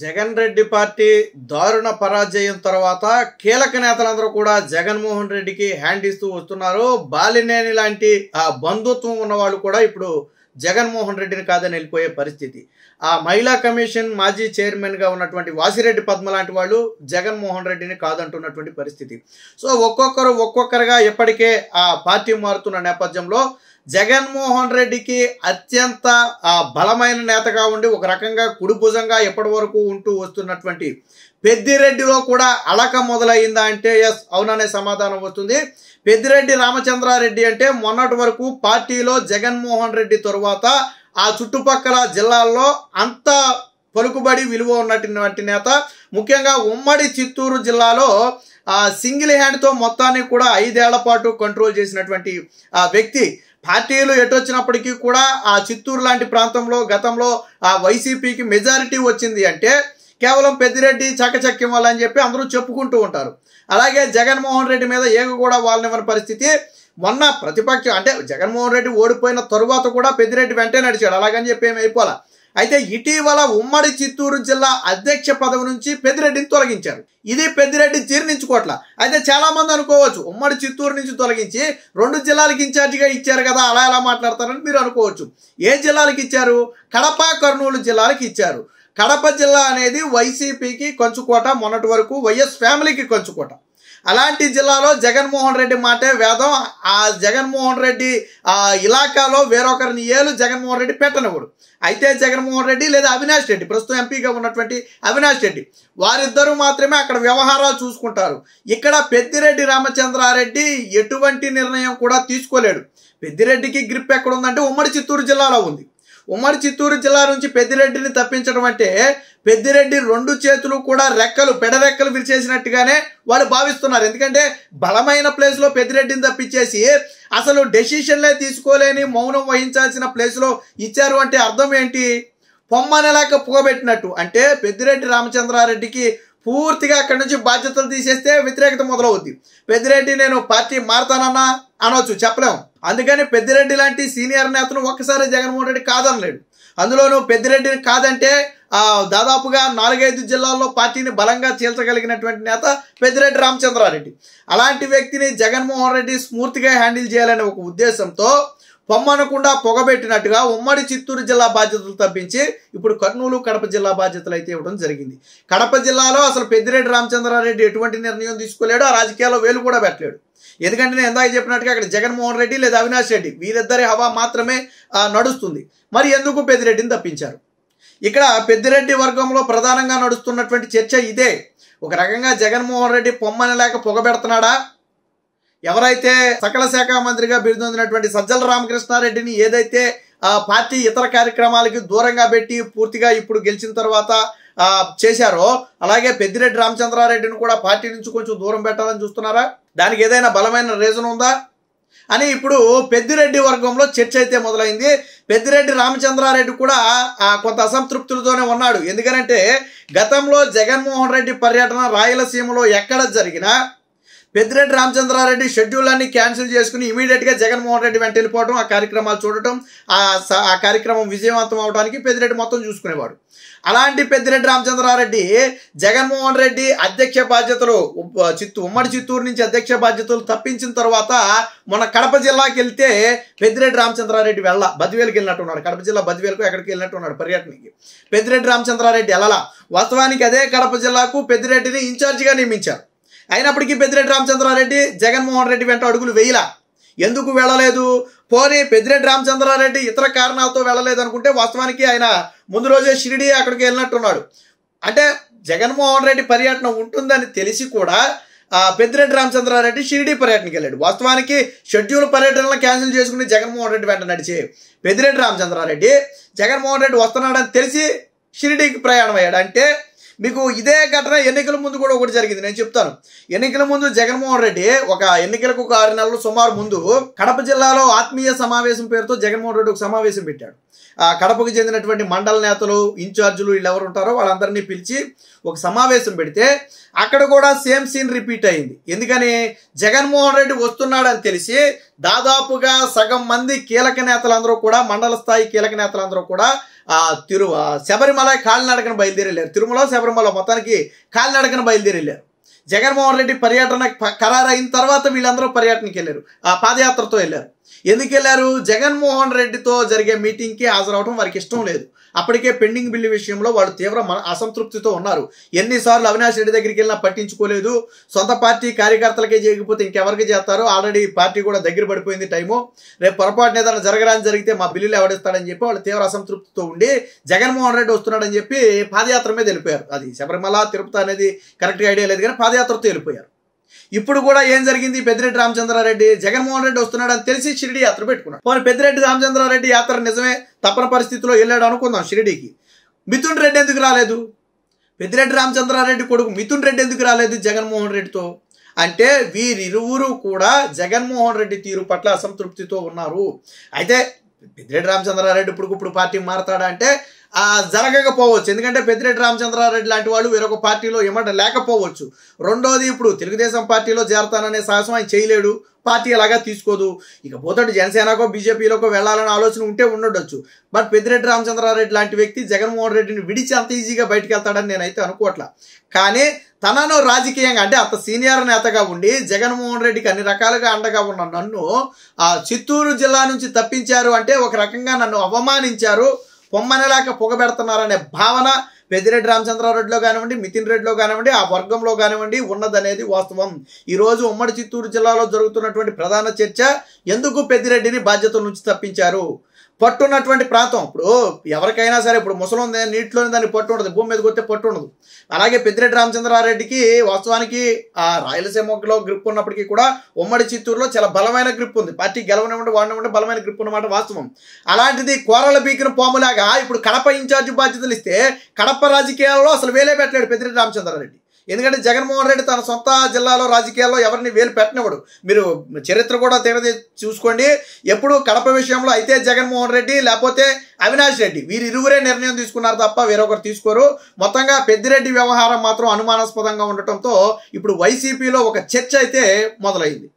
Jagan Reddy party దారుణ పరాజయం తర్వాత కీలక నేతలందరూ కూడా జగన్మోహన్ రెడ్డికి హ్యాండ్ ఇస్తూ వస్తున్నారు బాలినేని లాంటి ఆ బంధుత్వం ఉన్న వాళ్ళు కూడా ఇప్పుడు జగన్మోహన్ రెడ్డిని కాదని వెళ్ళిపోయే పరిస్థితి ఆ మహిళా కమిషన్ మాజీ చైర్మన్గా ఉన్నటువంటి వాసిరెడ్డి పద్మ లాంటి వాళ్ళు జగన్మోహన్ రెడ్డిని కాదంటున్నటువంటి పరిస్థితి సో ఒక్కొక్కరు ఒక్కొక్కరుగా ఎప్పటికే ఆ పార్టీ మారుతున్న నేపథ్యంలో జగన్మోహన్ రెడ్డికి అత్యంత బలమైన నేతగా ఉండి ఒక రకంగా కుడిభుజంగా ఎప్పటి వరకు ఉంటూ వస్తున్నటువంటి పెద్దిరెడ్డిలో కూడా అలక మొదలైందా అంటే ఎస్ అవుననే సమాధానం వస్తుంది పెద్దిరెడ్డి రామచంద్రారెడ్డి అంటే మొన్నటి వరకు పార్టీలో జగన్మోహన్ రెడ్డి తరువాత ఆ చుట్టుపక్కల జిల్లాల్లో అంత పలుకుబడి విలువ ఉన్నటువంటి నేత ముఖ్యంగా ఉమ్మడి చిత్తూరు జిల్లాలో సింగిల్ హ్యాండ్తో మొత్తాన్ని కూడా ఐదేళ్ల పాటు కంట్రోల్ చేసినటువంటి వ్యక్తి పార్టీలు ఎటొచ్చినప్పటికీ కూడా ఆ చిత్తూరు లాంటి ప్రాంతంలో గతంలో ఆ వైసీపీకి మెజారిటీ వచ్చింది అంటే కేవలం పెద్దిరెడ్డి చకచక్యం వల్ల అని చెప్పి అందరూ చెప్పుకుంటూ ఉంటారు అలాగే జగన్మోహన్ రెడ్డి మీద ఏగు కూడా వాళ్ళనివ్వని పరిస్థితి మొన్న ప్రతిపక్షం అంటే జగన్మోహన్ రెడ్డి ఓడిపోయిన తరువాత కూడా పెద్దిరెడ్డి వెంటే నడిచాడు అలాగని చెప్పి ఏమి అయిపోవాలా అయితే ఇటీవల ఉమ్మడి చిత్తూరు జిల్లా అధ్యక్ష పదవి నుంచి పెద్దిరెడ్డిని తొలగించారు ఇది పెద్దిరెడ్డి జీర్ణించుకోవట్ల అయితే చాలా మంది అనుకోవచ్చు ఉమ్మడి చిత్తూరు నుంచి తొలగించి రెండు జిల్లాలకు ఇన్ఛార్జిగా ఇచ్చారు కదా అలా ఎలా మాట్లాడతారని మీరు అనుకోవచ్చు ఏ జిల్లాలకు ఇచ్చారు కడప కర్నూలు జిల్లాలకు ఇచ్చారు కడప జిల్లా అనేది వైసీపీకి కొంచుకోట మొన్నటి వరకు వైఎస్ ఫ్యామిలీకి కొంచుకోట అలాంటి జిల్లాలో జగన్మోహన్ రెడ్డి మాటే వేదం ఆ జగన్మోహన్ రెడ్డి ఆ ఇలాకాలో వేరొకరిని ఏలు జగన్మోహన్ రెడ్డి పెట్టనివ్వడు అయితే జగన్మోహన్ రెడ్డి లేదా అవినాష్ రెడ్డి ప్రస్తుతం ఎంపీగా ఉన్నటువంటి అవినాష్ రెడ్డి వారిద్దరూ మాత్రమే అక్కడ వ్యవహారాలు చూసుకుంటారు ఇక్కడ పెద్దిరెడ్డి రామచంద్రారెడ్డి ఎటువంటి నిర్ణయం కూడా తీసుకోలేడు పెద్దిరెడ్డికి గ్రిప్ ఎక్కడుందంటే ఉమ్మడి చిత్తూరు జిల్లాలో ఉంది ఉమ్మడి చిత్తూరు జిల్లా నుంచి పెద్దిరెడ్డిని తప్పించడం అంటే పెద్దిరెడ్డి రెండు చేతులు కూడా రెక్కలు పెడరెక్కలు విరిచేసినట్టుగానే వాళ్ళు భావిస్తున్నారు ఎందుకంటే బలమైన ప్లేస్లో పెద్దిరెడ్డిని తప్పించేసి అసలు డెసిషన్లే తీసుకోలేని మౌనం వహించాల్సిన ప్లేస్లో ఇచ్చారు అంటే అర్థం ఏంటి పొమ్మనలాక పొగబెట్టినట్టు అంటే పెద్దిరెడ్డి రామచంద్రారెడ్డికి పూర్తిగా అక్కడి నుంచి బాధ్యతలు తీసేస్తే వ్యతిరేకత మొదలవుద్ది పెద్దిరెడ్డి నేను పార్టీ మారతానన్నా అనవచ్చు చెప్పలేము అందుకని పెద్దిరెడ్డి లాంటి సీనియర్ నేతను ఒక్కసారి జగన్మోహన్ రెడ్డి కాదనలేడు అందులోనూ పెద్దిరెడ్డిని కాదంటే దాదాపుగా నాలుగైదు జిల్లాల్లో పార్టీని బలంగా చీల్చగలిగినటువంటి నేత పెద్దిరెడ్డి రామచంద్రారెడ్డి అలాంటి వ్యక్తిని జగన్మోహన్ రెడ్డి స్మూర్తిగా హ్యాండిల్ చేయాలనే ఒక ఉద్దేశంతో పొమ్మనకుండా పొగబెట్టినట్టుగా ఉమ్మడి చిత్తూరు జిల్లా బాధ్యతలు తప్పించి ఇప్పుడు కర్నూలు కడప జిల్లా బాధ్యతలు అయితే ఇవ్వడం జరిగింది కడప జిల్లాలో అసలు పెద్దిరెడ్డి రామచంద్రారెడ్డి ఎటువంటి నిర్ణయం తీసుకోలేడు ఆ రాజకీయాల్లో వేలు కూడా పెట్టలేడు ఎందుకంటే నేను ఇందాక చెప్పినట్టుగా అక్కడ జగన్మోహన్ రెడ్డి లేదా అవినాష్ రెడ్డి వీరిద్దరి హవా మాత్రమే నడుస్తుంది మరి ఎందుకు పెద్దిరెడ్డిని తప్పించారు ఇక్కడ పెద్దిరెడ్డి వర్గంలో ప్రధానంగా నడుస్తున్నటువంటి చర్చ ఇదే ఒక రకంగా జగన్మోహన్ రెడ్డి పొమ్మని లేక పొగబెడుతున్నాడా ఎవరైతే సకల శాఖ మంత్రిగా బిరుదొందినటువంటి సజ్జల రామకృష్ణారెడ్డిని ఏదైతే ఆ పార్టీ ఇతర కార్యక్రమాలకి దూరంగా పెట్టి పూర్తిగా ఇప్పుడు గెలిచిన తర్వాత చేశారో అలాగే పెద్దిరెడ్డి రామచంద్రారెడ్డిని కూడా పార్టీ నుంచి కొంచెం దూరం పెట్టాలని చూస్తున్నారా దానికి ఏదైనా బలమైన రీజన్ ఉందా అని ఇప్పుడు పెద్దిరెడ్డి వర్గంలో చర్చ అయితే మొదలైంది పెద్దిరెడ్డి రామచంద్రారెడ్డి కూడా కొంత అసంతృప్తులతోనే ఉన్నాడు ఎందుకనంటే గతంలో జగన్మోహన్ రెడ్డి పర్యటన రాయలసీమలో ఎక్కడ జరిగినా పెద్దిరెడ్డి రామచంద్రారెడ్డి షెడ్యూల్ అన్ని క్యాన్సిల్ చేసుకుని ఇమీడియట్గా జగన్మోహన్ రెడ్డి వెంట వెళ్ళిపోవడం ఆ కార్యక్రమాలు చూడటం ఆ కార్యక్రమం విజయవంతం అవడానికి పెద్దిరెడ్డి మొత్తం చూసుకునేవాడు అలాంటి పెద్దిరెడ్డి రామచంద్రారెడ్డి జగన్మోహన్ రెడ్డి అధ్యక్ష బాధ్యతలు చిత్తూ ఉమ్మడి చిత్తూరు నుంచి అధ్యక్ష బాధ్యతలు తప్పించిన తర్వాత మన కడప జిల్లాకి వెళ్తే పెద్దిరెడ్డి రామచంద్రారెడ్డి వెళ్ళ బదివేలుకి వెళ్ళినట్టు ఉన్నాడు కడప జిల్లా బదివేలకు ఎక్కడికి వెళ్ళినట్టు ఉన్నాడు పర్యటనకి పెద్దిరెడ్డి రామచంద్రారెడ్డి వెళ్ళాల వాస్తవానికి అదే కడప జిల్లాకు పెద్దిరెడ్డిని ఇన్ఛార్జిగా నియమించారు అయినప్పటికీ పెద్దిరెడ్డి రామచంద్రారెడ్డి జగన్మోహన్ రెడ్డి వెంట అడుగులు వేయలా ఎందుకు వెళ్ళలేదు పోనీ పెద్దిరెడ్డి రామచంద్రారెడ్డి ఇతర కారణాలతో వెళ్ళలేదు అనుకుంటే వాస్తవానికి ఆయన ముందు రోజే షిరిడి అక్కడికి వెళ్ళినట్టున్నాడు అంటే జగన్మోహన్ రెడ్డి పర్యటన ఉంటుందని తెలిసి కూడా పెద్దిరెడ్డి రామచంద్రారెడ్డి షిరిడి పర్యటనకి వెళ్ళాడు వాస్తవానికి షెడ్యూల్ పర్యటనలు క్యాన్సిల్ చేసుకుని జగన్మోహన్ రెడ్డి వెంట నడిచే పెద్దిరెడ్డి రామచంద్రారెడ్డి జగన్మోహన్ రెడ్డి వస్తున్నాడని తెలిసి షిరిడికి ప్రయాణం అయ్యాడు అంటే మీకు ఇదే ఘటన ఎన్నికల ముందు కూడా ఒకటి జరిగింది నేను చెప్తాను ఎన్నికల ముందు జగన్మోహన్ రెడ్డి ఒక ఎన్నికలకు ఒక ఆరు నెలలు సుమారు ముందు కడప జిల్లాలో ఆత్మీయ సమావేశం పేరుతో జగన్మోహన్ రెడ్డి ఒక సమావేశం పెట్టాడు ఆ కడపకు చెందినటువంటి మండల నేతలు ఇన్ఛార్జీలు వీళ్ళు ఎవరు ఉంటారో వాళ్ళందరినీ పిలిచి ఒక సమావేశం పెడితే అక్కడ కూడా సేమ్ సీన్ రిపీట్ అయింది ఎందుకని జగన్మోహన్ రెడ్డి వస్తున్నాడని తెలిసి దాదాపుగా సగం మంది కీలక నేతలందరూ కూడా మండల స్థాయి కీలక నేతలందరూ కూడా తిరు శబరిమల కాలినడకన బయలుదేరలేరు తిరుమల శబరిమల మొత్తానికి కాలినడకన బయలుదేరలేరు జగన్మోహన్ రెడ్డి పర్యటన ఖరారైన తర్వాత వీళ్ళందరూ పర్యటనకి వెళ్ళారు ఆ పాదయాత్రతో వెళ్ళారు ఎందుకు వెళ్ళారు జగన్మోహన్ రెడ్డితో జరిగే మీటింగ్కి హాజరవడం వారికి ఇష్టం లేదు అప్పటికే పెండింగ్ బిల్లు విషయంలో వాళ్ళు తీవ్ర అసంతృప్తితో ఉన్నారు ఎన్నిసార్లు అవినాష్ రెడ్డి దగ్గరికి వెళ్ళినా పట్టించుకోలేదు సొంత పార్టీ కార్యకర్తలకే చేయకపోతే ఇంకెవరికి చేస్తారు ఆల్రెడీ పార్టీ కూడా దగ్గర పడిపోయింది టైము రేపు పొరపాటున ఏదైనా జరగడానికి జరిగితే మా బిల్లులు ఎవడిస్తాడని చెప్పి వాళ్ళు తీవ్ర అసంతృప్తితో ఉండి జగన్మోహన్ రెడ్డి వస్తున్నాడని చెప్పి పాదయాత్ర మీద వెళ్ళిపోయారు అది శబరిమల తిరుపతి అనేది కరెక్ట్గా ఐడియా లేదు కానీ పాదయాత్రతో వెళ్ళిపోయారు ఇప్పుడు కూడా ఏం జరిగింది పెద్దిరెడ్డి రామచంద్రారెడ్డి జగన్మోహన్ రెడ్డి వస్తున్నాడు అని తెలిసి షిరిడి యాత్ర పెట్టుకున్నాడు పోనీ పెద్దిరెడ్డి రామచంద్రారెడ్డి యాత్ర నిజమే తప్పని పరిస్థితిలో వెళ్ళాడు అనుకుందాం షిరిడికి మిథున్ రెడ్డి ఎందుకు రాలేదు పెద్దిరెడ్డి రామచంద్రారెడ్డి కొడుకు మిథున్ రెడ్డి ఎందుకు రాలేదు జగన్మోహన్ రెడ్డితో అంటే వీరిరువురు కూడా జగన్మోహన్ రెడ్డి తీరు పట్ల అసంతృప్తితో ఉన్నారు అయితే పెద్దిరెడ్డి రామచంద్రారెడ్డి ఇప్పుడు పార్టీ మారతాడా అంటే జరగకపోవచ్చు ఎందుకంటే పెద్దిరెడ్డి రామచంద్రారెడ్డి లాంటి వాళ్ళు వేరొక పార్టీలో ఇమ్మట లేకపోవచ్చు రెండోది ఇప్పుడు తెలుగుదేశం పార్టీలో చేరతాననే సాహసం ఆయన చేయలేడు పార్టీ అలాగా తీసుకోదు ఇక ఇకపోతే జనసేనకో బీజేపీలోకో వెళ్లాలనే ఆలోచన ఉంటే ఉండొచ్చు బట్ పెద్దిరెడ్డి రామచంద్రారెడ్డి లాంటి వ్యక్తి జగన్మోహన్ రెడ్డిని విడిచి అంత ఈజీగా బయటకు వెళ్తాడని నేనైతే అనుకోవట్లా కానీ తనను రాజకీయంగా అంటే అంత సీనియర్ నేతగా ఉండి జగన్మోహన్ రెడ్డికి అన్ని రకాలుగా అండగా ఉన్న నన్ను ఆ చిత్తూరు జిల్లా నుంచి తప్పించారు అంటే ఒక రకంగా నన్ను అవమానించారు పొమ్మనలాక పొగబెడుతున్నారనే భావన పెద్దిరెడ్డి రామచంద్రారెడ్డిలో కానివ్వండి మితిన్ రెడ్డిలో కానివ్వండి ఆ వర్గంలో కానివ్వండి ఉన్నదనేది వాస్తవం ఈరోజు ఉమ్మడి చిత్తూరు జిల్లాలో జరుగుతున్నటువంటి ప్రధాన చర్చ ఎందుకు పెద్దిరెడ్డిని బాధ్యతల నుంచి తప్పించారు పట్టు ఉన్నటువంటి ప్రాంతం ఇప్పుడు ఎవరికైనా సరే ఇప్పుడు ఉంది నీటిలోనే దాన్ని పట్టు ఉండదు భూమి మీద కొత్త పట్టు ఉండదు అలాగే పెద్దిరెడ్డి రామచంద్రారెడ్డికి వాస్తవానికి ఆ రాయలసీమలో గ్రిప్ ఉన్నప్పటికీ కూడా ఉమ్మడి చిత్తూరులో చాలా బలమైన గ్రిప్ ఉంది పార్టీ గెలవనివ్వండి వాడినివ్వండి బలమైన గ్రిప్ ఉన్నమాట వాస్తవం అలాంటిది కూరల బీకిన పాములాగా ఇప్పుడు కడప ఇన్ఛార్జ్ బాధ్యతలు ఇస్తే కడప రాజకీయాల్లో అసలు వేలే పెట్టలేడు పెద్దిరెడ్డి రామచంద్రారెడ్డి ఎందుకంటే జగన్మోహన్ రెడ్డి తన సొంత జిల్లాలో రాజకీయాల్లో ఎవరిని వేలు పెట్టనివ్వడు మీరు చరిత్ర కూడా తిరగది చూసుకోండి ఎప్పుడు కడప విషయంలో అయితే జగన్మోహన్ రెడ్డి లేకపోతే అవినాష్ రెడ్డి వీరు ఇరువురే నిర్ణయం తీసుకున్నారు తప్ప వేరొకరు తీసుకోరు మొత్తంగా పెద్దిరెడ్డి వ్యవహారం మాత్రం అనుమానాస్పదంగా ఉండటంతో ఇప్పుడు వైసీపీలో ఒక చర్చ అయితే మొదలైంది